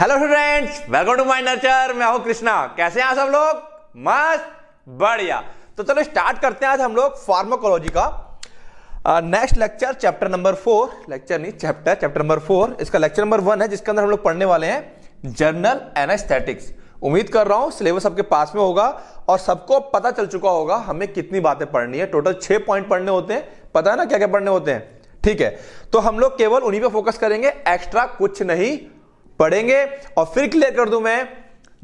Hello students welcome to my nurture मैं हूं कृष्णा कैसे हैं सब लोग मस्त बढ़िया तो चलो स्टार्ट करते हैं आज हम लोग फार्माकोलॉजी का next lecture chapter number four lecture नहीं चैप्टर चैप्टर नंबर फोर इसका लेक्चर नंबर वन है जिसके अंदर हम लोग पढ़ने वाले हैं जर्नल एनेस्थेटिक्स उम्मीद कर रहा हूं सिलेबस आपके पास में होगा और सबको पता चल चुका होगा हमें कितनी बातें पढ़नी है टोटल छह पॉइंट पढ़ने होते हैं पता है ना क्या क्या पढ़ने होते हैं ठीक है तो हम लोग केवल उन्हीं पे फोकस करेंगे एक्स्ट्रा कुछ नहीं पढ़ेंगे और फिर क्लियर कर दूं मैं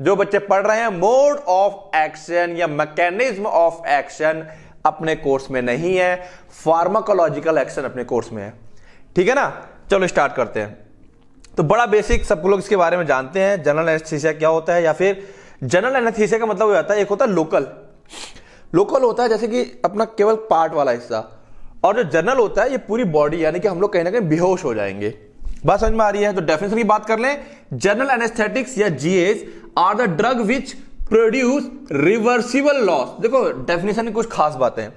जो बच्चे पढ़ रहे हैं मोड ऑफ एक्शन या मैकेनिज्म ऑफ एक्शन अपने कोर्स में नहीं है फार्माकोलॉजिकल एक्शन अपने कोर्स में है ठीक है ना चलो स्टार्ट करते हैं तो बड़ा बेसिक सब लोग इसके बारे में जानते हैं जनरल एनेस्थीसिया क्या होता है या फिर जनरल एनेस्थीसिया का मतलब हो जाता है एक होता है लोकल लोकल होता है जैसे कि अपना केवल पार्ट वाला हिस्सा और जो जनरल होता है ये पूरी बॉडी यानी कि हम लोग कहीं ना कहीं बेहोश हो जाएंगे बात समझ में आ रही है तो डेफिनेशन की बात कर लें जनरल एनेस्थेटिक्स या GAs are the drug which produce reversible loss देखो डेफिनेशन की कुछ खास बातें हैं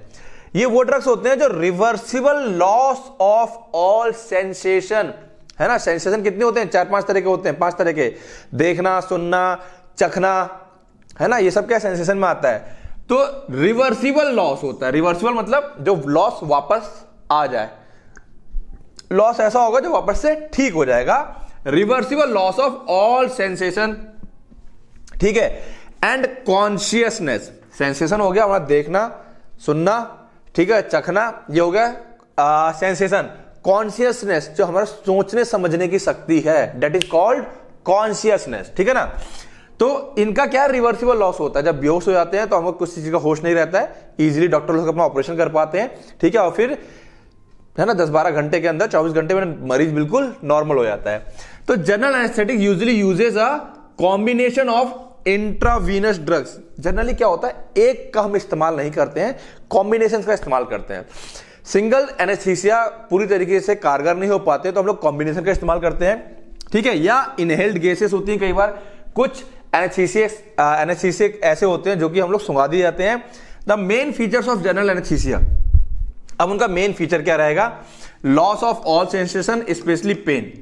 ये वो ड्रग्स होते हैं जो reversible loss of all sensation है ना सेंसेशन कितने होते हैं चार पांच तरह के होते हैं पांच तरह के देखना सुनना चखना है ना ये सब क्या सेंसेशन में आता है तो रिवर्सिबल लॉस होता है रिवर्सिबल मतलब जो लॉस वापस आ जाए लॉस ऐसा होगा जो वापस से ठीक हो जाएगा reversible loss of all sensation ठीक है एंड कॉन्शियसनेस सेंसेशन हो गया हमारा देखना सुनना ठीक है चखना ये हो गया सेंसेशन कॉन्शियसनेस जो हमारा सोचने समझने की शक्ति है डेट इज कॉल्ड कॉन्शियसनेस ठीक है ना तो इनका क्या रिवर्सिबल लॉस होता है जब बेहोश हो जाते हैं तो हमको कुछ चीज का होश नहीं रहता है इजिली डॉक्टर लोग अपना ऑपरेशन कर पाते हैं ठीक है और फिर है ना दस बारह घंटे के अंदर चौबीस घंटे में मरीज बिल्कुल नॉर्मल हो जाता है तो general anaesthetic usually uses a combination of intravenous drugs generally क्या होता है एक का हम इस्तेमाल नहीं करते हैं कॉम्बिनेशन का इस्तेमाल करते हैं सिंगल एनेस्थीसिया पूरी तरीके से कारगर नहीं हो पाते तो हम लोग कॉम्बिनेशन का इस्तेमाल करते हैं ठीक है या इनहेल्ड गैसेस होती हैं कई बार कुछ एनेस्थीसिया एनेस्थीसिक ऐसे होते हैं जो कि हम लोग सुंगा दिए जाते हैं the main features of general anaesthesia अब उनका मेन फीचर क्या रहेगा loss of all sensation specially pain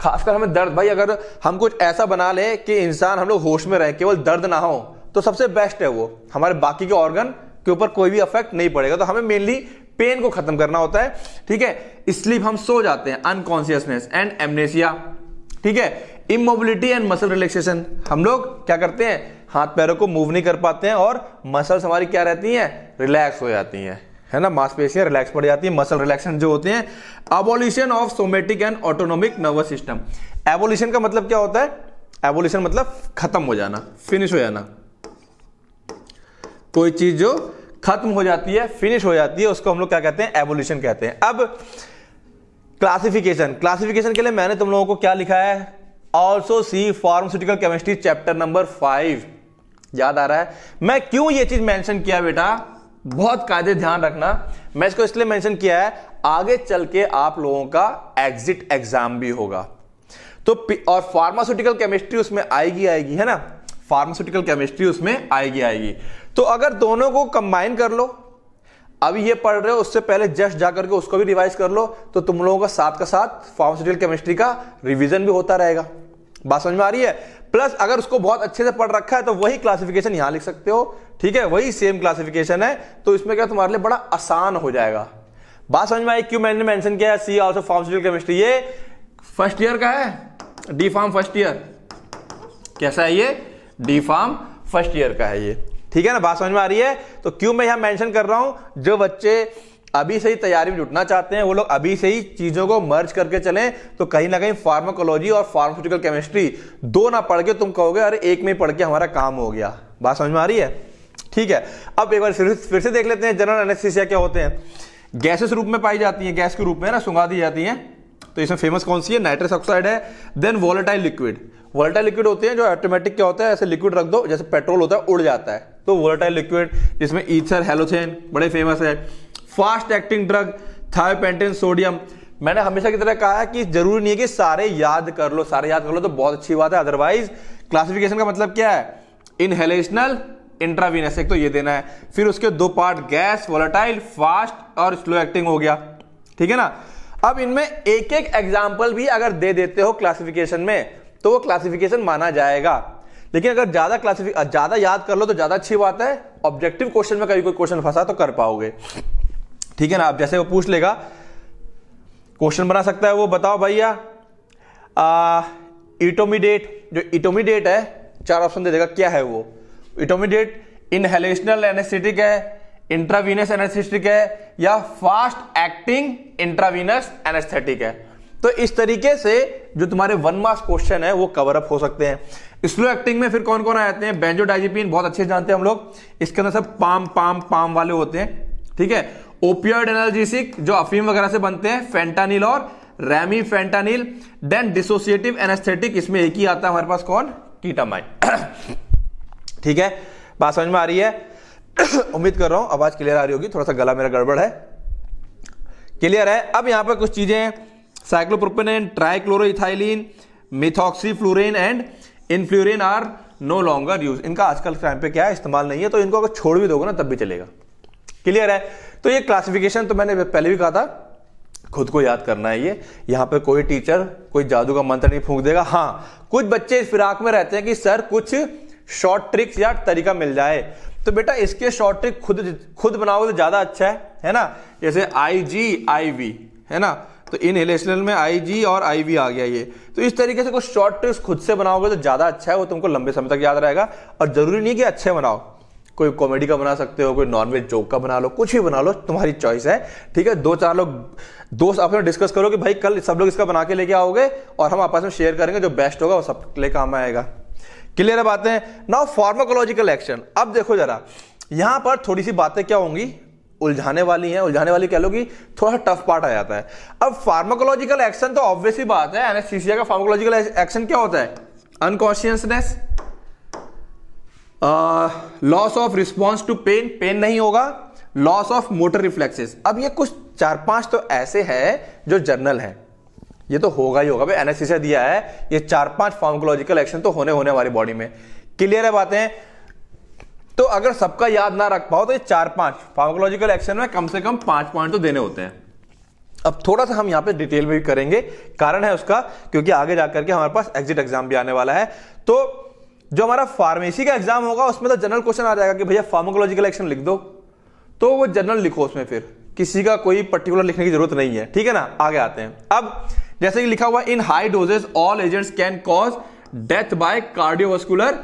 खासकर हमें दर्द भाई अगर हम कुछ ऐसा बना ले कि इंसान हम लोग होश में रहे केवल दर्द ना हो तो सबसे बेस्ट है वो हमारे बाकी के ऑर्गन के ऊपर कोई भी अफेक्ट नहीं पड़ेगा तो हमें मेनली पेन को खत्म करना होता है ठीक है स्लीप हम सो जाते हैं अनकॉन्सियसनेस एंड एमनेसिया ठीक है इमोबिलिटी एंड मसल रिलैक्सेशन हम लोग क्या करते हैं हाथ पैरों को मूव नहीं कर पाते हैं और मसल्स हमारी क्या रहती हैं रिलैक्स हो जाती हैं है ना मांसपेशियां रिलैक्स पड़ जाती है मसल रिलैक्शन जो होते हैं abolition of somatic and autonomic nervous system abolition का मतलब क्या होता है एबोल्यूशन मतलब खत्म हो जाना फिनिश हो जाना कोई चीज जो खत्म हो जाती है फिनिश हो जाती है उसको हम लोग क्या कहते हैं एवोल्यूशन कहते हैं अब क्लासिफिकेशन क्लासिफिकेशन के लिए मैंने तुम लोगों को क्या लिखा है also see pharmaceutical chemistry chapter number five याद आ रहा है मैं क्यों ये चीज मेंशन किया बेटा बहुत कायदे ध्यान रखना मैं इसको इसलिए मेंशन किया है आगे चल के आप लोगों का एग्जिट एग्जाम भी होगा तो और फार्मास्यूटिकल केमिस्ट्री उसमें आएगी आएगी है ना फार्मास्यूटिकल केमिस्ट्री उसमें आएगी आएगी तो अगर दोनों को कंबाइन कर लो अभी ये पढ़ रहे हो उससे पहले जस्ट जाकर के उसको भी रिवाइज कर लो तो तुम लोगों का साथ का साथ फार्मास्यूटिकल केमिस्ट्री का रिविजन भी होता रहेगा बात समझ में आ रही है प्लस अगर उसको बहुत अच्छे से पढ़ रखा है तो वही क्लासिफिकेशन यहां लिख सकते हो ठीक है वही सेम क्लासिफिकेशन है तो इसमें क्या तुम्हारे लिए बड़ा आसान हो जाएगा बात समझ में आई क्यों मैंने मेंशन किया सी ऑल्सो फार्मास्यूटिकल केमिस्ट्री ये फर्स्ट ईयर का है डी फार्म फर्स्ट ईयर कैसा है ये डी फार्म फर्स्ट ईयर का है ये ठीक है ना बात समझ में आ रही है तो क्यों मैं यहां मेंशन कर रहा हूं जो बच्चे अभी से ही तैयारी में जुटना चाहते हैं वो लोग अभी से ही चीज़ों को मर्ज करके चलें तो कहीं ना कहीं फार्माकोलॉजी और फार्मास्यूटिकल केमिस्ट्री दो ना पढ़ के तुम कहोगे अरे एक में पढ़ के हमारा काम हो गया बात समझ में आ रही है ठीक है अब एक बार फिर से देख लेते हैं जनरल एनेस्थीसिया क्या होते हैं गैसेस रूप में पाई जाती है गैस के रूप में ना सुंगा दी जाती है तो इसमें फेमस कौन सी है नाइट्रस ऑक्साइड है then volatile liquid volatile liquid होते हैं जो ऑटोमेटिक क्या होता है ऐसे लिक्विड रख दो जैसे पेट्रोल होता है उड़ जाता है तो वॉलेटाइल लिक्विड जिसमें ईथर हेलोथेन बड़े फेमस है fast acting drug thiopentone sodium मैंने हमेशा की तरह कहा है कि जरूरी नहीं है कि सारे याद कर लो सारे याद कर लो तो बहुत अच्छी बात है अदरवाइज क्लासिफिकेशन का मतलब क्या है इनहेलेशनल इंट्रावीनस एक तो ये देना है फिर उसके दो पार्ट गैस वोलेटाइल फास्ट और स्लो एक्टिंग हो गया ठीक है ना अब इनमें एक एक एग्जाम्पल भी अगर दे देते हो क्लासिफिकेशन में तो वो क्लासिफिकेशन माना जाएगा लेकिन अगर ज्यादा क्लासिफिक ज्यादा याद कर लो तो ज्यादा अच्छी बात है ऑब्जेक्टिव क्वेश्चन में कभी कोई क्वेश्चन फंसा तो कर पाओगे ठीक है ना आप जैसे वो पूछ लेगा क्वेश्चन बना सकता है वो बताओ भैया इटोमीडेट जो इटोमीडेट है चार ऑप्शन दे देगा क्या है वो इटोमीडेट इनहेलेशनल एनेस्थेटिक है इंट्रावीनस एनेस्थेटिक है या फास्ट एक्टिंग इंट्रावीनस एनेस्थेटिक है तो इस तरीके से जो तुम्हारे वन मास क्वेश्चन है वो कवर अप हो सकते हैं स्लो एक्टिंग में फिर कौन कौन आते हैं बेंजोडाइजिपिन बहुत अच्छे जानते हैं हम लोग इसके अंदर सब पाम पाम पाम वाले होते हैं ठीक है ओपियोइड एनाल्जेसिक जो अफीम वगैरह से बनते हैं फेंटानिल और remifentanil then dissociative anaesthetic इसमें एक ही आता है हमारे पास कौन कीटामाइन ठीक है बात समझ में आ रही है उम्मीद कर रहा हूं आवाज क्लियर आ रही होगी थोड़ा सा गला मेरा गड़बड़ है क्लियर है अब यहां पर कुछ चीजें cyclopropane trichloroethylene methoxy methoxyflurane and enflurane are no longer use इनका आजकल टाइम पे क्या है इस्तेमाल नहीं है तो इनको अगर छोड़ भी दोगे ना तब भी चलेगा क्लियर है तो ये क्लासिफिकेशन तो मैंने पहले भी कहा था खुद को याद करना है ये यहाँ पे कोई टीचर कोई जादू का मंत्र नहीं फूंक देगा हाँ कुछ बच्चे इस फिराक में रहते हैं कि सर कुछ शॉर्ट ट्रिक्स या तरीका मिल जाए तो बेटा इसके शॉर्ट ट्रिक खुद खुद बनाओगे तो ज़्यादा अच्छा है है ना जैसे आई जी आई वी है ना तो इनहेलेशनल में आई जी और आई वी आ गया ये तो इस तरीके से कुछ शॉर्ट ट्रिक्स खुद से बनाओगे तो ज़्यादा अच्छा है वो तुमको लंबे समय तक याद रहेगा और ज़रूरी नहीं कि अच्छे बनाओ कोई कॉमेडी का बना सकते हो कोई नॉनवेज जोक का बना लो कुछ भी बना लो तुम्हारी चॉइस है ठीक है दो चार लोग दोस्त आपस में डिस्कस करो कि भाई कल सब लोग इसका बना के लेके आओगे और हम आपस में शेयर करेंगे जो बेस्ट होगा वो सब ले काम आएगा क्लियर है बातें नाउ फार्माकोलॉजिकल एक्शन अब देखो जरा यहां पर थोड़ी सी बातें क्या होंगी उलझाने वाली है उलझाने वाली कह लो कि थोड़ा टफ पार्ट आ जाता है अब फार्माकोलॉजिकल एक्शन तो ऑब्वियसली बात है एनएससीसीआई का फार्माकोलॉजिकल एक्शन क्या होता है unconsciousness loss of response to pain pain नहीं होगा लॉस ऑफ मोटर रिफ्लेक्सेस अब ये कुछ चार पांच तो ऐसे हैं जो जर्नल हैं ये तो होगा ही होगा भाई एनएससी दिया है ये चार पांच फार्मोकोलॉजिकल एक्शन तो होने होने हमारी बॉडी में क्लियर है बातें तो अगर सबका याद ना रख पाओ तो ये चार पांच फार्मोकोलॉजिकल एक्शन में कम से कम पांच पॉइंट तो देने होते हैं अब थोड़ा सा हम यहां पे डिटेल में भी करेंगे कारण है उसका क्योंकि आगे जाकर के हमारे पास एग्जिट एग्जाम भी आने वाला है तो जो हमारा फार्मेसी का एग्जाम होगा उसमें तो जनरल क्वेश्चन आ जाएगा कि भैया फार्माकोलॉजिकल एक्शन लिख दो तो वो जनरल लिखो उसमें फिर किसी का कोई पर्टिकुलर लिखने की जरूरत नहीं है ठीक है ना आगे आते हैं अब जैसे कि लिखा हुआ in high doses all agents can cause death by cardiovascular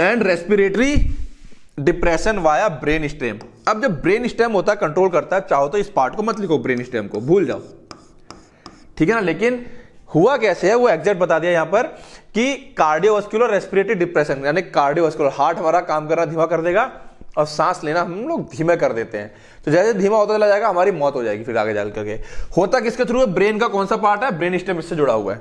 and respiratory depression via brain stem अब जब ब्रेन स्टेम होता है कंट्रोल करता है चाहो तो इस पार्ट को मत लिखो ब्रेन स्टेम को भूल जाओ ठीक है ना लेकिन हुआ कैसे है वो एग्जैक्ट बता दिया यहाँ पर कि कार्डियोवास्कुलर रेस्पिरेटरी डिप्रेशन यानी कार्डियोवास्कुलर हार्ट हमारा काम करना धीमा कर देगा और सांस लेना हम लोग धीमे कर देते हैं तो जैसे धीमा होता चला जाएगा हमारी मौत हो जाएगी फिर आगे जाकर के होता किसके थ्रू है ब्रेन का कौन सा पार्ट है ब्रेन स्टेम इससे जुड़ा हुआ है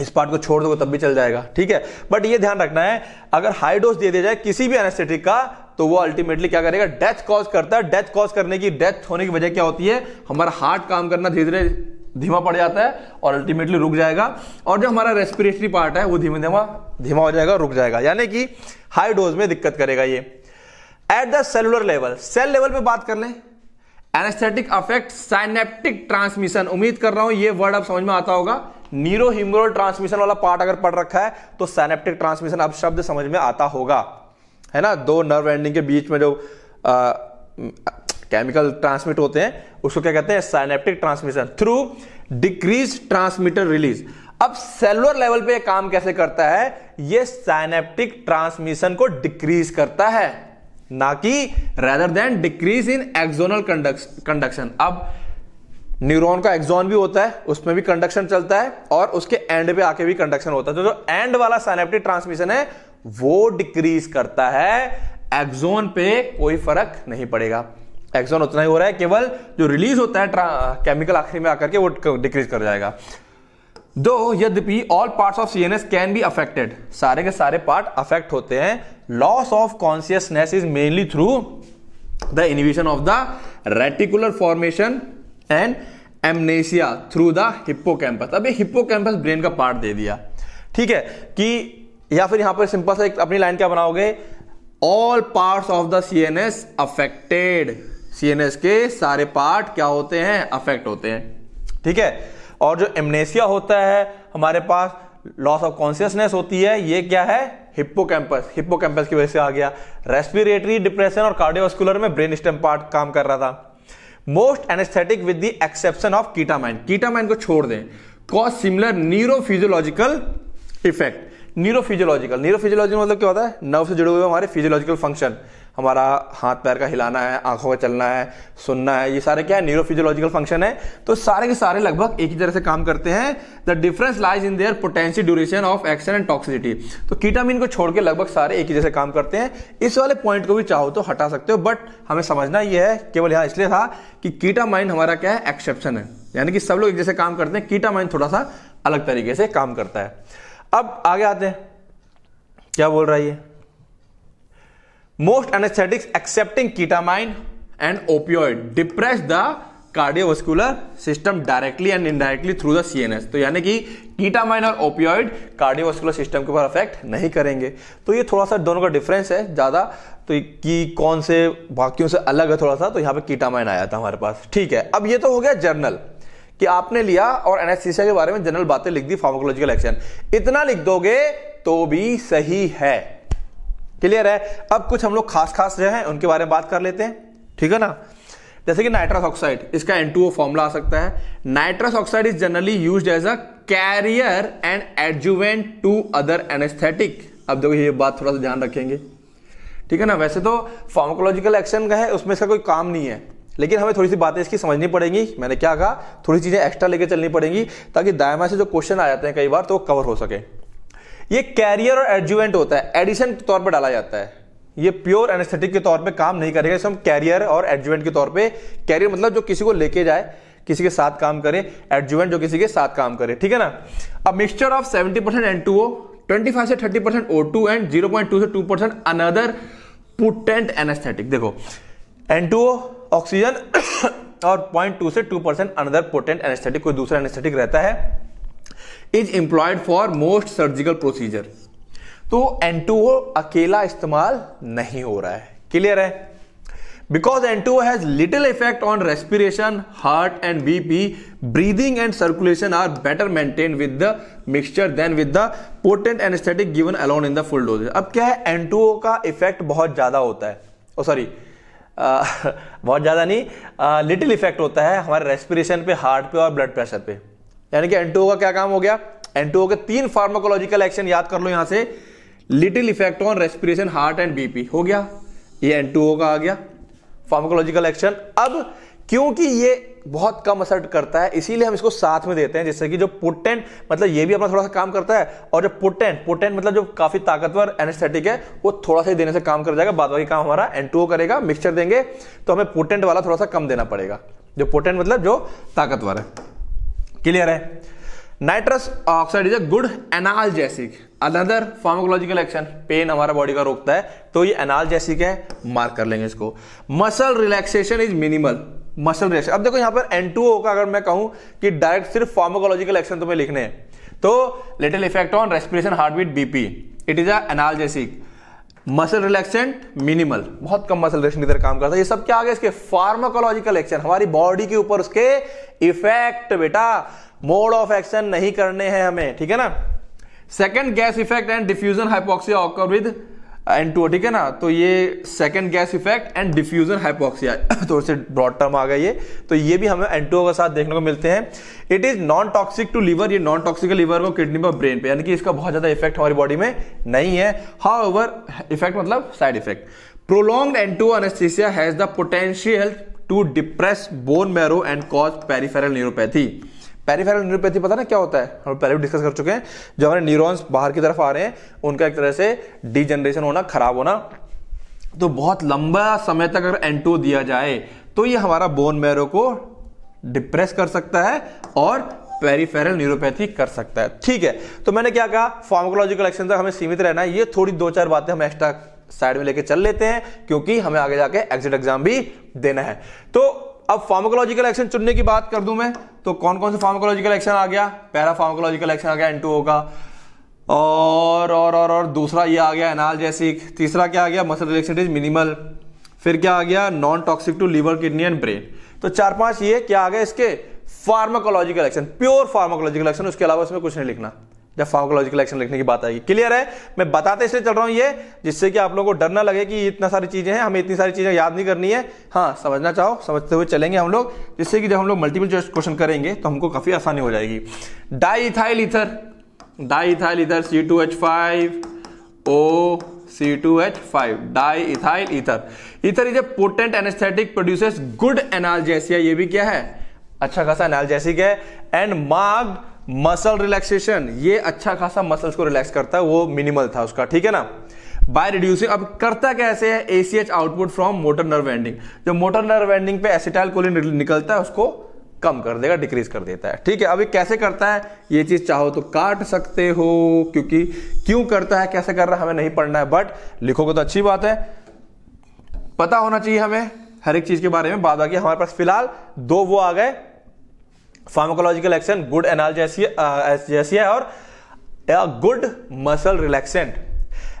इस पार्ट को छोड़ दोगे तब भी चल जाएगा ठीक है बट ये ध्यान रखना है अगर हाई डोज दे दिया जाए किसी भी एनेस्थेटिक का तो वो अल्टीमेटली क्या करेगा डेथ कॉज करता है डेथ कॉज करने की डेथ होने की वजह क्या होती है हमारा हार्ट काम करना धीरे धीरे धीमा पड़ जाता है और अल्टीमेटली रुक जाएगा और जो हमारा रेस्पिरेटरी पार्ट है वो धीमे धीमा धीमा हो जाएगा रुक जाएगा यानी कि हाई डोज में दिक्कत करेगा ये at the cellular level cell level पे बात कर लें एनेस्थेटिक अफेक्ट साइनेप्टिक ट्रांसमिशन उम्मीद कर रहा हूं ये वर्ड अब समझ में आता होगा नीरो हिमरोल ट्रांसमिशन वाला पार्ट अगर पढ़ रखा है तो साइनेप्टिक ट्रांसमिशन अब शब्द समझ में आता होगा है ना दो नर्व एंडिंग के बीच में जो केमिकल ट्रांसमिट होते हैं उसको क्या कहते हैं synaptic transmission through decrease transmitter release अब सेलुलर लेवल पे ये काम कैसे करता है ये साइनेप्टिक ट्रांसमिशन को डिक्रीज करता है ना कि rather than decrease in axonal conduction अब न्यूरॉन का एक्सॉन भी होता है उसमें भी कंडक्शन चलता है और उसके एंड पे आके भी कंडक्शन होता है तो जो एंड वाला साइनेप्टिक ट्रांसमिशन है वो डिक्रीज करता है एक्सोन पे कोई फर्क नहीं पड़ेगा एक्सॉन उतना ही हो रहा है केवल जो रिलीज होता है केमिकल आखिरी में आकर के वो डिक्रीज कर जाएगा दो यद्यपि all parts of CNS can be affected सारे के सारे पार्ट अफेक्ट होते हैं loss of consciousness is mainly through the inhibition of the reticular formation and amnesia through the hippocampus अब ये कैंपस ब्रेन का पार्ट दे दिया ठीक है कि या फिर यहां पर सिंपल सा एक अपनी लाइन क्या बनाओगे all part of the C N S affected CNS के सारे पार्ट क्या होते हैं अफेक्ट होते हैं ठीक है और जो एमनेसिया होता है हमारे पास लॉस ऑफ कॉन्सियसनेस होती है ये क्या है हिप्पो कैंपस की वजह से आ गया रेस्पिरेटरी डिप्रेशन और कार्डियोवास्कुलर में ब्रेन स्टेम पार्ट काम कर रहा था most anaesthetic with the exception of ketamine ketamine को छोड़ दें cause similar neurophysiological effect neurophysiological neurophysiological मतलब क्या होता है नर्व से जुड़े हुए हमारे फिजियोलॉजिकल फंक्शन हमारा हाथ पैर का हिलाना है आंखों का चलना है सुनना है ये सारे क्या है न्यूरोफिजियोलॉजिकल फंक्शन है तो सारे के सारे लगभग एक ही तरह से काम करते हैं the difference lies in their potential duration of action and toxicity तो कीटामिन को छोड़ के लगभग सारे एक ही जैसे काम करते हैं इस वाले पॉइंट को भी चाहो तो हटा सकते हो बट हमें समझना यह है केवल यहाँ इसलिए था कि कीटामाइन हमारा क्या है एक्सेप्शन है यानी कि सब लोग एक जैसे काम करते हैं कीटामाइन थोड़ा सा अलग तरीके से काम करता है अब आगे आते हैं क्या बोल रहा है ये most anaesthetics excepting ketamine and opioid depress the cardiovascular system directly and indirectly through the CNS तो यानी कि कीटामाइन और ओपियोइड कार्डियोवास्कुलर सिस्टम के ऊपर अफेक्ट नहीं करेंगे तो ये थोड़ा सा दोनों का डिफरेंस है ज़्यादा तो कि कौन से बाकियों से अलग है थोड़ा सा तो यहाँ पे कीटामाइन आया था हमारे पास ठीक है अब ये तो हो गया जर्नल कि आपने लिया और एनेस्थीसिया के बारे में जनरल बातें लिख दी फार्माकोलॉजिकल एक्शन इतना लिख दोगे तो भी सही है क्लियर है अब कुछ हम लोग खास खास जो है उनके बारे में बात कर लेते हैं ठीक है ना जैसे कि नाइट्रस ऑक्साइड इसका एन टू फॉर्मूला आ सकता है nitrous oxide is generally use as a carrier and adjuvant to other anaesthetic अब देखो ये बात थोड़ा सा ध्यान रखेंगे ठीक है ना वैसे तो फार्माकोलॉजिकल एक्शन का है उसमें इसका कोई काम नहीं है लेकिन हमें थोड़ी सी बातें इसकी समझनी पड़ेंगी मैंने क्या कहा थोड़ी चीज़ें एक्स्ट्रा लेके चलनी पड़ेंगी ताकि दायमा से जो क्वेश्चन आ जाते हैं कई बार तो कवर हो सके ये कैरियर और एडजुवेंट होता है एडिशन के तौर पर डाला जाता है ये प्योर एनेस्थेटिक के तौर पे काम नहीं करेगा इसमें हम कैरियर और एडजुवेंट के तौर पे कैरियर मतलब जो किसी को लेके जाए किसी के साथ काम करे एडजुवेंट जो किसी के साथ काम करे ठीक है ना अब mixture of seventy percent N two O twenty five से thirty percent O two and zero point two से two percent another potent anaesthetic देखो एन टू ओ ऑक्सीजन और पॉइंट टू से two percent another potent anaesthetic कोई दूसरा anaesthetic रहता है is employed for most surgical procedure तो N two O अकेला इस्तेमाल नहीं हो रहा है क्लियर है because N two O has little effect on respiration heart and BP breathing and circulation are better maintain with the mixture than with the potent anaesthetic given alone in the full dose अब क्या है ओ का effect बहुत ज्यादा होता है ओ oh, sorry uh, बहुत ज़्यादा नहीं लिटिल uh, इफेक्ट होता है हमारे रेस्पिरेशन पे हार्ट पे और ब्लड प्रेशर पे यानी कि एनटूओ का क्या काम हो गया एनटूओ के तीन फार्माकोलॉजिकल एक्शन याद कर लो यहां से little effect on respiration heart and BP हो गया ये एनटूओ का आ गया फार्माकोलॉजिकल एक्शन अब क्योंकि ये बहुत कम असर करता है इसीलिए हम इसको साथ में देते हैं जैसे कि जो पोटेंट मतलब ये भी अपना थोड़ा सा काम करता है और जो पोटेंट पोटेंट मतलब जो काफी ताकतवर एनेस्थेटिक है वो थोड़ा सा देने से काम कर जाएगा बाद बाकी काम हमारा एंटूओ करेगा मिक्सचर देंगे तो हमें पोटेंट वाला थोड़ा सा कम देना पड़ेगा जो पोटेंट मतलब जो ताकतवर है क्लियर है nitrous oxide is a good analgesic another pharmacological action pain हमारा बॉडी का रोकता है तो ये जैसिक है मार्क कर लेंगे इसको muscle relaxation is minimal muscle relaxation अब देखो यहां पर एन टू ओ का अगर मैं कहूं कि डायरेक्ट सिर्फ फार्मोकोलॉजिकल एक्शन तुम्हें लिखने हैं तो little effect on respiration heart beat BP it is a analgesic muscle relaxant minimal बहुत कम मसल रिलेक्शन इधर काम करता है ये सब क्या आ गया इसके फार्माकोलॉजिकल एक्शन हमारी बॉडी के ऊपर उसके इफेक्ट बेटा मोड ऑफ एक्शन नहीं करने हैं हमें ठीक है ना second gas effect and diffusion hypoxia occur with N two ठीक है ना तो ये second gas effect and diffusion hypoxia तो से ब्रॉड टर्म आ गया ये तो ये भी हमें एन के साथ देखने को मिलते हैं it is non toxic to liver ये नॉन टॉक्सिक लीवर को किडनी पर ब्रेन पे यानी कि इसका बहुत ज्यादा इफेक्ट हमारी बॉडी में नहीं है हाउ ओवर इफेक्ट मतलब side effect prolong N two O anaesthesia has the potential to depress bone marrow and cause peripheral neuropathy peripheral neuropathy पता ना क्या होता है हम पहले भी डिस्कस कर चुके हैं जो हमारे न्यूरॉन्स बाहर की तरफ आ रहे हैं उनका एक तरह से डिजनरेशन होना खराब होना तो बहुत लंबा समय तक अगर एंटो दिया जाए तो ये हमारा बोन मैरो को डिप्रेस कर सकता है और पेरीफेरल न्यूरोपैथी कर सकता है ठीक है तो मैंने क्या कहा फार्मोकोलॉजिकल एक्शन तक हमें सीमित रहना है ये थोड़ी दो चार बातें हम एक्स्ट्रा साइड में लेके चल लेते हैं क्योंकि हमें आगे जाके एग्जिट एग्जाम भी देना है तो अब फार्मोकोलॉजिकल एक्शन चुनने की बात कर दूं मैं तो कौन कौन से फार्माकोलॉजिकल एक्शन आ गया पहला फार्माकोलॉजिकल एक्शन आ गया एन का और और और और दूसरा ये आ गया एनाल जैसिक तीसरा क्या आ गया मसल रिलेक्शन इज मिनिमल फिर क्या आ गया non toxic to liver kidney and brain तो चार पांच ये क्या आ गया इसके pharmacological action pure pharmacological action उसके अलावा इसमें कुछ नहीं लिखना जब फार्मोकोलॉजिकल एक्शन लिखने की बात आएगी क्लियर है मैं बताते इसलिए चल रहा हूं ये जिससे कि आप लोगों को डर ना लगे कि इतना सारी चीज़ें हैं हमें इतनी सारी चीज़ें याद नहीं करनी है हाँ समझना चाहो समझते हुए चलेंगे हम लोग जिससे कि जब हम लोग मल्टीपल चॉइस क्वेश्चन करेंगे तो हमको काफ़ी आसानी हो जाएगी ethyl ether ethyl ether C two H five O C two H five diethyl ether ether is a potent anaesthetic produces good analgesia ये भी क्या है अच्छा खासा क्या है एंड मार्ग मसल रिलैक्सेशन ये अच्छा खासा मसल्स को रिलैक्स करता है वो मिनिमल था उसका ठीक है ना बाय रिड्यूसिंग अब करता कैसे है ACh output from motor nerve ending जो मोटर नर्व एंडिंग पे एसिटाइल कोलिन निकलता है उसको कम कर देगा डिक्रीज कर देता है ठीक है अभी कैसे करता है ये चीज चाहो तो काट सकते हो क्योंकि क्यों करता है कैसे कर रहा है हमें नहीं पढ़ना है बट लिखोगे तो अच्छी बात है पता होना चाहिए हमें हर एक चीज के बारे में बाद बाकी हमारे पास फिलहाल दो वो आ गए फार्माकोलॉजिकल एक्शन गुड है और good muscle relaxant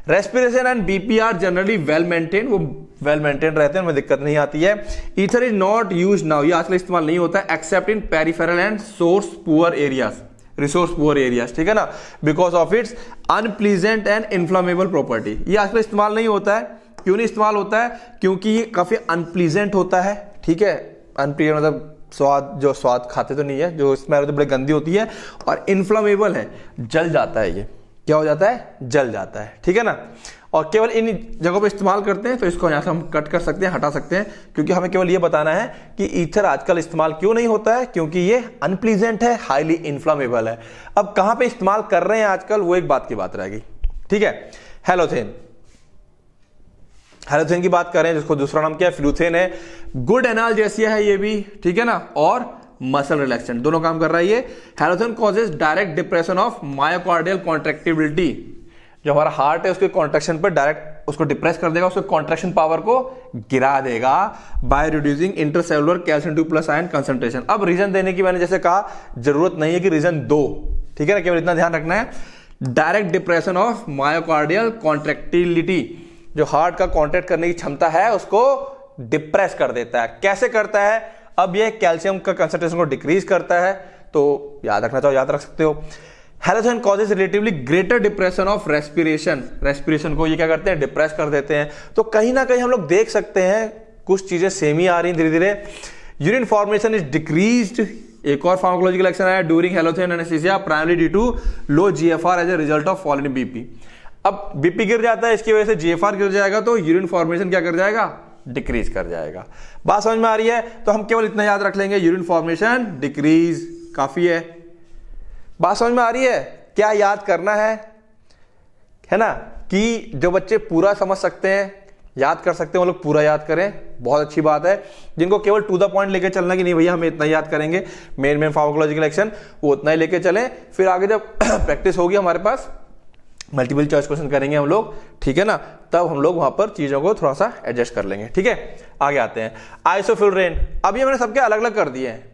respiration and BP are generally well maintain वो वेल मेंटेन रहते हैं उनमें दिक्कत नहीं आती है ether is not use now ये आजकल इस्तेमाल नहीं होता है except in peripheral and source poor areas resource poor areas ठीक है ना because of its unpleasant and inflammable property ये आजकल इस्तेमाल नहीं होता है क्यों नहीं इस्तेमाल होता है क्योंकि ये काफी अनप्लीजेंट होता है ठीक है अनप्लीजेंट मतलब स्वाद जो स्वाद खाते तो नहीं है जो होती तो बड़ी गंदी होती है और इन्फ्लामेबल है जल जाता है ये क्या हो जाता है जल जाता है ठीक है ना और केवल इन जगहों पर इस्तेमाल करते हैं तो इसको यहाँ से हम कट कर सकते हैं हटा सकते हैं क्योंकि हमें केवल ये बताना है कि ईथर आजकल इस्तेमाल क्यों नहीं होता है क्योंकि ये अनप्लीजेंट है हाईली इन्फ्लामेबल है अब कहाँ पे इस्तेमाल कर रहे हैं आजकल वो एक बात की बात रहेगी ठीक है हेलोथेन हेलोथेन की बात करें जिसको दूसरा नाम क्या है फ्लूथेन है गुड एनाल्जेसिया है ये भी ठीक है ना और मसल रिलैक्सेंट दोनों काम कर रहा है ये halothane causes direct depression of myocardial contractibility जो हमारा हार्ट है उसके कॉन्ट्रेक्शन पर डायरेक्ट उसको डिप्रेस कर देगा उसके कॉन्ट्रेक्शन पावर को गिरा देगा by reducing intercellular calcium two plus ion concentration अब रीजन देने की मैंने जैसे कहा जरूरत नहीं है कि रीजन दो ठीक है ना केवल इतना ध्यान रखना है direct depression of myocardial contractility जो हार्ट का कॉन्टेक्ट करने की क्षमता है उसको डिप्रेस कर देता है कैसे करता है अब यह कैल्शियम का कंसेंट्रेशन को डिक्रीज करता है तो याद रखना चाहो याद रख सकते हो halogen causes relatively greater depression of respiration respiration को ये क्या करते हैं डिप्रेस कर देते हैं तो कहीं ना कहीं हम लोग देख सकते हैं कुछ चीजें सेम ही आ रही धीरे धीरे यूरिन फॉर्मेशन इज डिक्रीज एक और फार्माकोलॉजिकल एक्शन आया during halothane anaesthesia primary due to low GFR as a result of fallen BP अब बीपी गिर जाता है इसकी वजह से जीएफआर गिर जाएगा तो यूरिन फॉर्मेशन क्या कर जाएगा डिक्रीज कर जाएगा बात समझ में आ रही है तो हम केवल इतना याद रख लेंगे यूरिन फॉर्मेशन डिक्रीज काफी है बात समझ में आ रही है क्या याद करना है है ना कि जो बच्चे पूरा समझ सकते हैं याद कर सकते हैं वो लोग पूरा याद करें बहुत अच्छी बात है जिनको केवल टू द पॉइंट लेके चलना कि नहीं भैया हम इतना याद करेंगे मेन मेन फार्मोकोलॉजिकल एक्शन वो उतना ही लेके चलें फिर आगे जब प्रैक्टिस होगी हमारे पास मल्टीपल चॉइस क्वेश्चन करेंगे हम लोग ठीक है ना तब हम लोग वहां पर चीजों को थोड़ा सा एडजस्ट कर लेंगे ठीक है आगे आते हैं आइसोफिल्ड्रेन रेन अभी हमने सबके अलग अलग कर दिए हैं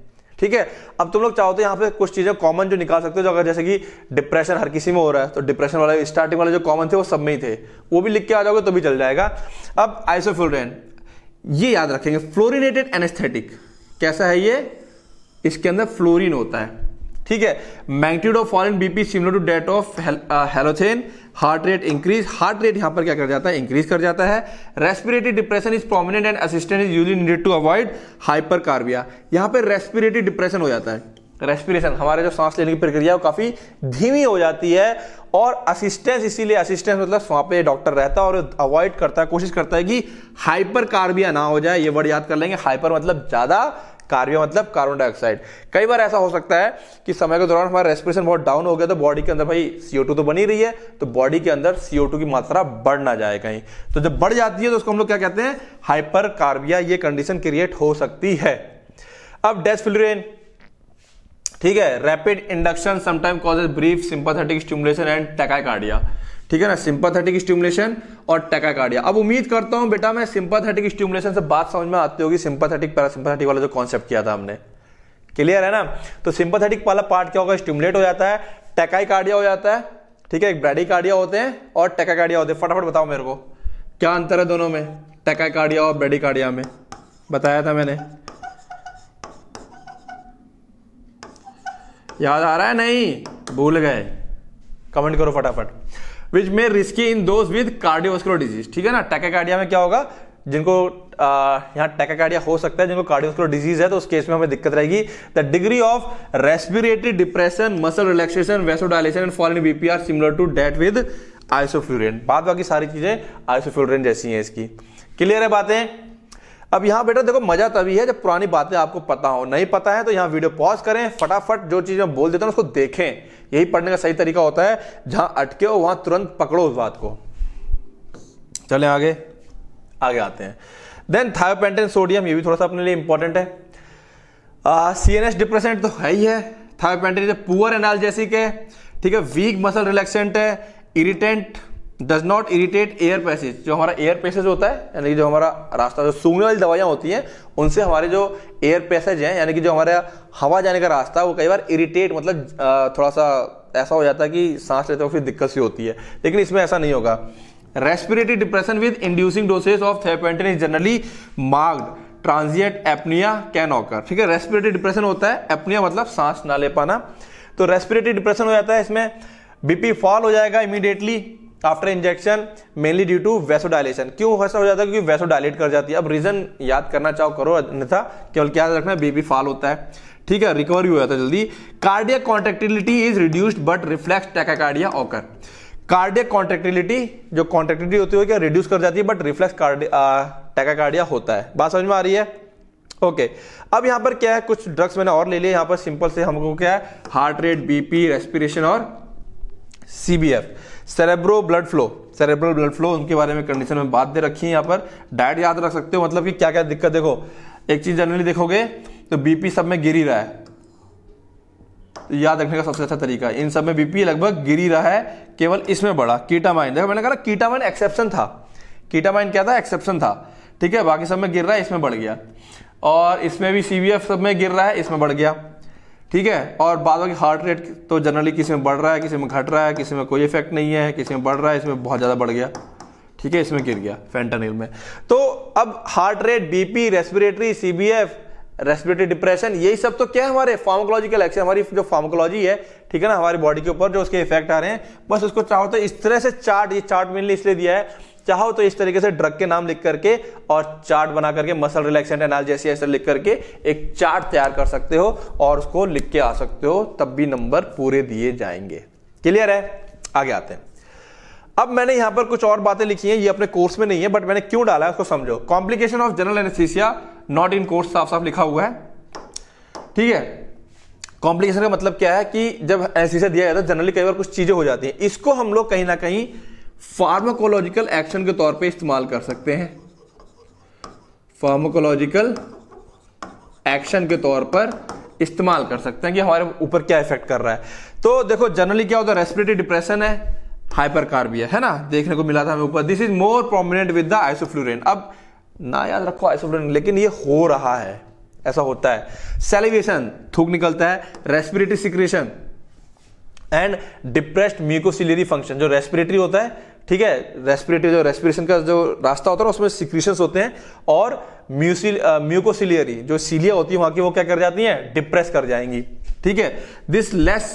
ठीक है अब तुम लोग चाहो तो यहाँ पे कुछ चीज़ें कॉमन जो निकाल सकते हो जो अगर जैसे कि डिप्रेशन हर किसी में हो रहा है तो डिप्रेशन वाले स्टार्टिंग वाले जो कॉमन थे वो सब में ही थे वो भी लिख के आ जाओगे तो भी चल जाएगा अब रेन ये याद रखेंगे फ्लोरिनेटेड एनेस्थेटिक कैसा है ये इसके अंदर फ्लोरिन होता है ठीक है magnitude of fall in BP similar to that of halothane heart rate increase heart rate यहां पर क्या कर जाता है इंक्रीज कर जाता है respiratory depression is prominent and assistant is usually needed to avoid hypercarbia यहां पर रेस्पिरेटरी डिप्रेशन हो जाता है रेस्पिरेशन हमारे जो सांस लेने की प्रक्रिया काफ़ी धीमी हो जाती है और असिस्टेंस इसीलिए असिस्टेंस मतलब वहां पे डॉक्टर रहता है और अवॉइड करता है कोशिश करता है कि हाइपर कार्बिया ना हो जाए ये वर्ड याद कर लेंगे हाइपर मतलब ज़्यादा कार्बन मतलब कार्बन डाइऑक्साइड कई बार ऐसा हो सकता है कि समय के दौरान हमारा रेस्पिरेशन बहुत डाउन हो गया तो बॉडी के अंदर भाई सीओ तो बनी रही है तो बॉडी के अंदर सीओ की मात्रा बढ़ ना जाए कहीं तो जब बढ़ जाती है तो उसको हम लोग क्या कहते हैं हाइपर कार्बिया ये कंडीशन क्रिएट हो सकती है अब डेस्फिलरेन ठीक है rapid induction sometime causes brief sympathetic stimulation and tachycardia ठीक है ना सिंपाथेटिक स्टिमुलेशन और टेकाकार्डिया अब उम्मीद करता हूं बेटा मैं सिंपाथेटिक स्टिमुलेशन से बात समझ में आती होगी सिंपाथेटिक पैरासिम्पथेटिक वाला जो कॉन्सेप्ट किया था हमने क्लियर है ना तो सिंपाथेटिक वाला पार्ट क्या होगा स्टिमुलेट हो जाता है टेकाइकार्डिया हो जाता है ठीक है एक ब्रेडिकार्डिया होते हैं और टेकाकार्डिया होते हैं फटाफट बताओ मेरे को क्या अंतर है दोनों में टेकाकार्डिया और ब्रेडिकार्डिया में बताया था मैंने याद आ रहा है नहीं भूल गए कमेंट करो फटाफट which may risky in those with cardiovascular disease ठीक है ना टैकाकार्डिया में क्या होगा जिनको यहाँ टैकाकार्डिया हो सकता है जिनको कार्डियोस्कुलर डिजीज है तो उस केस में हमें दिक्कत रहेगी the degree of respiratory depression muscle relaxation vasodilation and fall in BP are similar to that with isoflurane बाद बाकी सारी चीजें आइसोफ्यूरेन जैसी हैं इसकी क्लियर है बातें अब यहां बेटा देखो मजा तभी है जब पुरानी बातें आपको पता हो नहीं पता है तो यहां वीडियो पॉज करें फटाफट जो चीज मैं बोल देता हूं उसको देखें यही पढ़ने का सही तरीका होता है जहां अटके हो वहां तुरंत पकड़ो उस बात को चले आगे आगे आते हैं देन थायोपेंटेन सोडियम ये भी थोड़ा सा अपने लिए इंपॉर्टेंट है सी एन एस डिप्रेसेंट तो है ही है थायोपेंटेन पुअर जैसी के ठीक है वीक मसल रिलैक्सेंट है irritant does not irritate air passage जो हमारा एयर पैसेज होता है यानी कि जो हमारा रास्ता जो सूंघने वाली दवाइयाँ होती हैं उनसे हमारे जो एयर पैसेज हैं यानी कि जो हमारा हवा जाने का रास्ता है वो कई बार इरिटेट मतलब थोड़ा सा ऐसा हो जाता है कि सांस लेते वक्त फिर दिक्कत सी होती है लेकिन इसमें ऐसा नहीं होगा respiratory depression with inducing dosage of thiopentone is generally marked transient apnoea can occur ठीक है रेस्पिरेटरी डिप्रेशन होता है एपनिया मतलब सांस ना ले पाना तो रेस्पिरेटरी डिप्रेशन हो जाता है इसमें बीपी फॉल हो जाएगा immediately after injection mainly due to vasodilation क्यों ऐसा हो जाता है क्योंकि वैसो डायलेट कर जाती है अब रीजन याद करना चाहो करो अन्यथा केवल क्या याद रखना बेबी फॉल होता है ठीक है रिकवरी हो जाता है जल्दी cardiac contractility is reduced but reflex tachycardia occur cardiac contractility जो कॉन्ट्रेक्टिलिटी होती है क्या रिड्यूस कर जाती है बट रिफ्लेक्स टैकाकार्डिया होता है बात समझ में आ रही है ओके okay. अब यहां पर क्या है कुछ ड्रग्स मैंने और ले लिए यहां पर सिंपल से हमको क्या है हार्ट रेट बीपी रेस्पिरेशन और CBF cerebral blood flow cerebral blood flow उनके बारे में कंडीशन में बात दे रखी है यहाँ पर डाइट याद रख सकते हो मतलब कि क्या क्या दिक्कत देखो एक चीज जनरली देखोगे तो बीपी सब में गिर ही रहा है तो याद रखने का सबसे अच्छा तरीका इन सब में बीपी लगभग गिर ही रहा है केवल इसमें बढ़ा कीटामाइन देखो मैंने कहा कीटामाइन एक्सेप्शन था कीटामाइन क्या था एक्सेप्शन था ठीक है बाकी सब में गिर रहा है इसमें बढ़ गया और इसमें भी सीवीएफ सब में गिर रहा है इसमें बढ़ गया ठीक है और बाद बाकी हार्ट रेट तो जनरली किसी में बढ़ रहा है किसी में घट रहा है किसी में कोई इफेक्ट नहीं है किसी में बढ़ रहा है इसमें बहुत ज़्यादा बढ़ गया ठीक है इसमें गिर गया फेंटानिल में तो अब heart rate BP respiratory CBF respiratory depression यही सब तो क्या है हमारे फार्मोकोलॉजिकल एक्शन हमारी जो फार्मोकोलॉजी है ठीक है ना हमारी बॉडी के ऊपर जो उसके इफेक्ट आ रहे हैं बस उसको चाहो तो इस तरह से चार्ट ये चार्ट मिलने इसलिए दिया है चाहो तो इस तरीके से ड्रग के नाम लिख करके और चार्ट बना करके मसल रिलैक्सेंट जैसे ऐसे लिख करके एक चार्ट तैयार कर सकते हो और उसको लिख के आ सकते हो तब भी नंबर पूरे दिए जाएंगे क्लियर है आगे आते हैं अब मैंने यहां पर कुछ और बातें लिखी हैं ये अपने कोर्स में नहीं है बट मैंने क्यों डाला है उसको समझो complication of general anaesthesia not in course साफ साफ लिखा हुआ है ठीक है कॉम्प्लिकेशन का मतलब क्या है कि जब एनेस्थीसिया दिया जाता है जनरली कई बार कुछ चीजें हो जाती हैं इसको हम लोग कहीं ना कहीं फार्माकोलॉजिकल एक्शन के तौर पे इस्तेमाल कर सकते हैं फार्माकोलॉजिकल एक्शन के तौर पर इस्तेमाल कर सकते हैं कि हमारे ऊपर क्या इफेक्ट कर रहा है तो देखो जनरली क्या होता है रेस्पिरेटरी डिप्रेशन है हाइपरकार्बिया है ना देखने को मिला था हमें ऊपर this is more prominent with the isoflurane अब ना याद रखो आइसोफ्लोरिन लेकिन ये हो रहा है ऐसा होता है सेलिवेशन थूक निकलता है respiratory secretion and depressed mucociliary function जो रेस्पिरेटरी होता है ठीक है रेस्पिरेटरी जो रेस्पिरेशन का जो रास्ता होता है उसमें सिक्रीशंस होते हैं और म्यूसिल म्यूकोसिलियरी जो सीलिया होती है वहां की वो क्या कर जाती है डिप्रेस कर जाएंगी ठीक है this less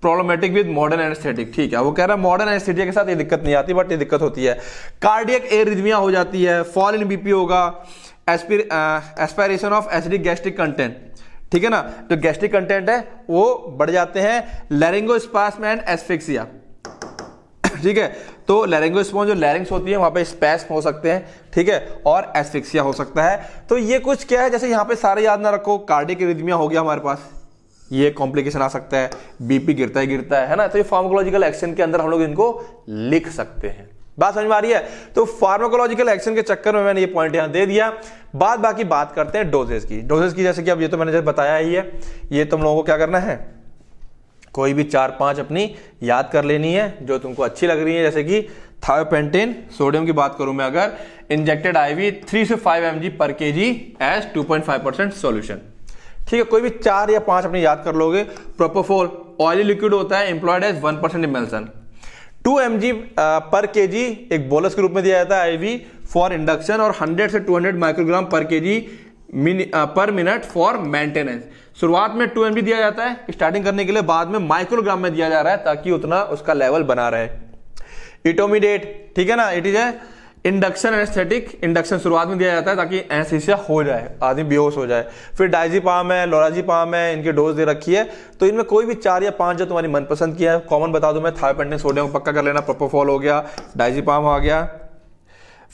problematic with modern anaesthetic ठीक है वो कह रहा है मॉडर्न एनेस्थेटिया के साथ ये दिक्कत नहीं आती बट ये दिक्कत होती है कार्डियक एरिदमिया हो जाती है फॉल इन बीपी होगा aspiration of acidic gastric content ठीक है ना जो गैस्ट्रिक कंटेंट है वो बढ़ जाते हैं लेरिंगो स्पास एंड एस्फिक्सिया ठीक है तो लैरेंगो स्पॉन्ज जो लैरिंग्स होती है वहां पे स्पैस्म हो सकते हैं ठीक है और एस्फिक्सिया हो सकता है तो ये कुछ क्या है जैसे यहां पे सारे याद ना रखो कार्डिक रिदमिया हो गया हमारे पास ये कॉम्प्लिकेशन आ सकता है बीपी गिरता है गिरता है है ना तो ये फार्माकोलॉजिकल एक्शन के अंदर हम लोग इनको लिख सकते हैं बात समझ में आ रही है तो फार्माकोलॉजिकल एक्शन के चक्कर में मैंने ये पॉइंट यहां दे दिया बाद बाकी बात करते हैं डोजेस की डोजेस की जैसे कि अब ये तो मैंने जैसे बताया ही है ये तुम लोगों को क्या करना है कोई भी चार पांच अपनी याद कर लेनी है जो तुमको अच्छी लग रही है जैसे कि थायोपेंटेन सोडियम की बात करूं मैं अगर इंजेक्टेड आईवी 3 से 5 एम पर के जी एज 2.5 परसेंट सोल्यूशन ठीक है कोई भी चार या पांच अपनी याद कर लोगे प्रोपोफोल ऑयली लिक्विड होता है employed as one percent emulsion two M per K जी एक बोलस के रूप में दिया जाता है आईवी फॉर इंडक्शन और 100 से 200 माइक्रोग्राम पर के जी पर मिनट फॉर मेंटेनेंस शुरुआत में टू एम दिया जाता है स्टार्टिंग करने के लिए बाद में माइक्रोग्राम में दिया जा रहा है ताकि उतना उसका लेवल बना रहे इटोमिडेट ठीक है ना it is a induction anaesthetic induction शुरुआत में दिया जाता है ताकि एनेस्थीसिया हो जाए आदमी बेहोश हो जाए फिर डाइजी पाम है लोराजी पाम है इनकी डोज दे रखी है तो इनमें कोई भी चार या पांच जो तुम्हारी मनपसंद किया है कॉमन बता दो मैं थायपेंटिन सोडियम पक्का कर लेना प्रोपोफॉल हो गया डाइजी पाम आ गया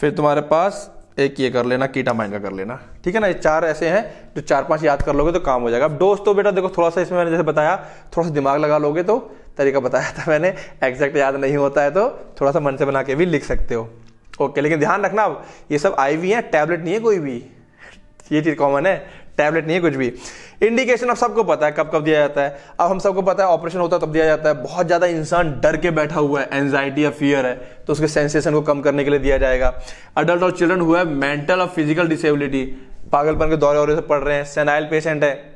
फिर तुम्हारे पास एक ये कर लेना कीटामाइन का कर लेना ठीक है ना ये चार ऐसे हैं जो चार पांच याद कर लोगे तो काम हो जाएगा अब डोज तो बेटा देखो थोड़ा सा इसमें मैंने जैसे बताया थोड़ा सा दिमाग लगा लोगे तो तरीका बताया था मैंने एग्जैक्ट याद नहीं होता है तो थोड़ा सा मन से बना के भी लिख सकते हो ओके लेकिन ध्यान रखना अब ये सब आई वी है टैबलेट नहीं है कोई भी ये चीज़ कॉमन है टैबलेट नहीं है कुछ भी इंडिकेशन अब सबको पता है कब कब दिया जाता है अब हम सबको पता है ऑपरेशन होता है तब दिया जाता है बहुत ज़्यादा इंसान डर के बैठा हुआ है एनजाइटी या फियर है तो उसके सेंसेशन को कम करने के लिए दिया जाएगा अडल्ट और चिल्ड्रन हुआ है मेंटल और फिजिकल डिसेबिलिटी पागलपन के दौरे और से पड़ रहे हैं सेनाइल पेशेंट है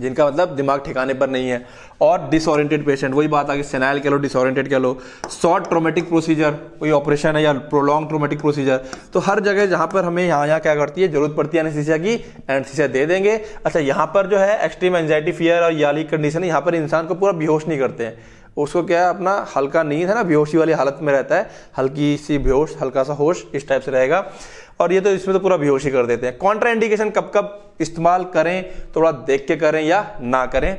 जिनका मतलब दिमाग ठिकाने पर नहीं है और डिसऑरेंटेड पेशेंट वही बात आगे सेनाइल कह लो डिसऑरेंटेड कह लो शॉर्ट ट्रोमेटिक प्रोसीजर कोई ऑपरेशन है या प्रोलॉन्ग ट्रोमेटिक प्रोसीजर तो हर जगह जहाँ पर हमें यहाँ यहाँ क्या करती है जरूरत पड़ती है एनसीसिया की एनसीसिया दे देंगे अच्छा यहाँ पर जो है एक्सट्रीम एनजाइटी फियर और याली कंडीशन है यहाँ पर इंसान को पूरा बेहोश नहीं करते हैं उसको क्या है अपना हल्का नींद है ना बेहोशी वाली हालत में रहता है हल्की सी बेहोश हल्का सा होश इस टाइप से रहेगा और ये तो इसमें तो पूरा बेहोशी कर देते हैं इंडिकेशन कब कब इस्तेमाल करें थोड़ा देख के करें या ना करें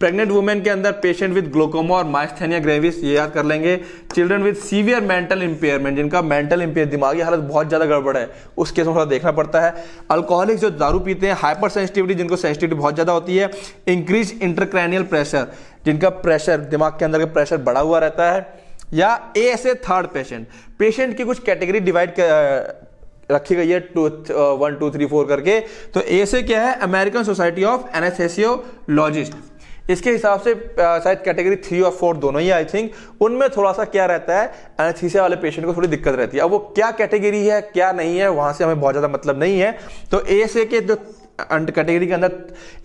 प्रेग्नेंट वुमेन के अंदर पेशेंट विद ग्लोकोमा और माइस्थेनिया ग्रेविस ये याद कर लेंगे children with severe mental impairment जिनका मेंटल इंपेयर दिमागी हालत बहुत ज़्यादा गड़बड़ है उस केस में थोड़ा देखना पड़ता है अल्कोहलिक्स जो दारू पीते हैं हाइपर सेंसिटिविटी जिनको सेंसिटिविटी बहुत ज़्यादा होती है इंक्रीज इंटरक्रैनियल प्रेशर जिनका प्रेशर दिमाग के अंदर का प्रेशर बढ़ा हुआ रहता है या A S A third patient patient की कुछ कैटेगरी डिवाइड रखी गई है two one two three four करके तो ए से क्या है अमेरिकन सोसाइटी ऑफ एनेस्थेसियोलॉजिस्ट इसके हिसाब से uh, शायद कैटेगरी थ्री और फोर दोनों ही आई थिंक उनमें थोड़ा सा क्या रहता है एनेस्थीसिया वाले पेशेंट को थोड़ी दिक्कत रहती है अब वो क्या कैटेगरी है क्या नहीं है वहां से हमें बहुत ज़्यादा मतलब नहीं है तो ए से के जो अंड uh, कैटेगरी के अंदर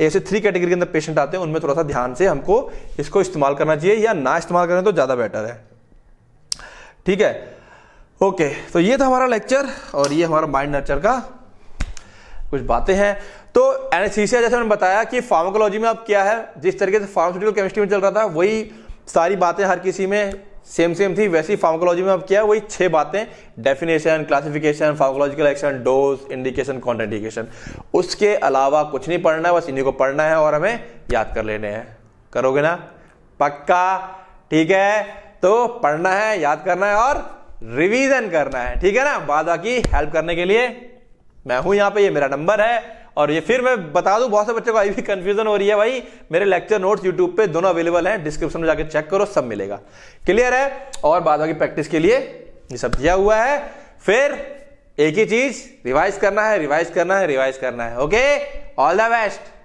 ऐसे थ्री कैटेगरी के अंदर पेशेंट आते हैं उनमें थोड़ा सा ध्यान से हमको इसको इस्तेमाल करना चाहिए या ना इस्तेमाल करें तो ज़्यादा बेटर है ठीक है ओके तो ये था हमारा लेक्चर और ये हमारा माइंड नर्चर का कुछ बातें हैं तो एनेस्थीसिया जैसे मैंने बताया कि फार्माकोलॉजी में अब क्या है जिस तरीके से फार्मास्यूटिकल केमिस्ट्री में चल रहा था वही सारी बातें हर किसी में सेम सेम थी वैसी फार्माकोलॉजी में अब क्या है वही छह बातें definition classification pharmacological action dose indication contraindication उसके अलावा कुछ नहीं पढ़ना है बस इन्हीं को पढ़ना है और हमें याद कर लेने हैं करोगे ना पक्का ठीक है तो पढ़ना है याद करना है और रिवीजन करना है ठीक है ना बाद की हेल्प करने के लिए मैं हूं यहां पे ये मेरा नंबर है और ये फिर मैं बता दूं बहुत से बच्चों को अभी भी कंफ्यूजन हो रही है भाई मेरे लेक्चर नोट्स यूट्यूब पे दोनों अवेलेबल हैं डिस्क्रिप्शन में जाके चेक करो सब मिलेगा क्लियर है और बाद की प्रैक्टिस के लिए ये सब दिया हुआ है फिर एक ही चीज रिवाइज करना है रिवाइज करना है रिवाइज करना है ओके ऑल द बेस्ट